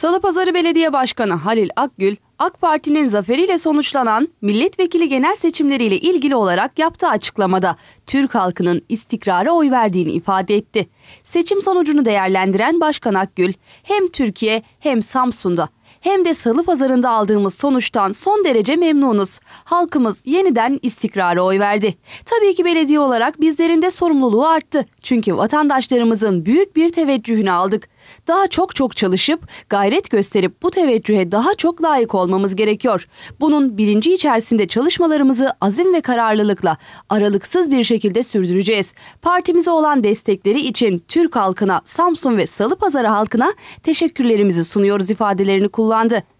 Salı Pazarı Belediye Başkanı Halil Akgül, AK Parti'nin zaferiyle sonuçlanan milletvekili genel seçimleriyle ilgili olarak yaptığı açıklamada Türk halkının istikrara oy verdiğini ifade etti. Seçim sonucunu değerlendiren Başkan Akgül, hem Türkiye hem Samsun'da hem de salı pazarında aldığımız sonuçtan son derece memnunuz. Halkımız yeniden istikrara oy verdi. Tabii ki belediye olarak bizlerin de sorumluluğu arttı. Çünkü vatandaşlarımızın büyük bir teveccühünü aldık. Daha çok çok çalışıp, gayret gösterip bu teveccühe daha çok layık olmamız gerekiyor. Bunun bilinci içerisinde çalışmalarımızı azim ve kararlılıkla aralıksız bir şekilde sürdüreceğiz. Partimize olan destekleri için Türk halkına, Samsun ve Salı pazarı halkına teşekkürlerimizi sunuyoruz ifadelerini kullandı.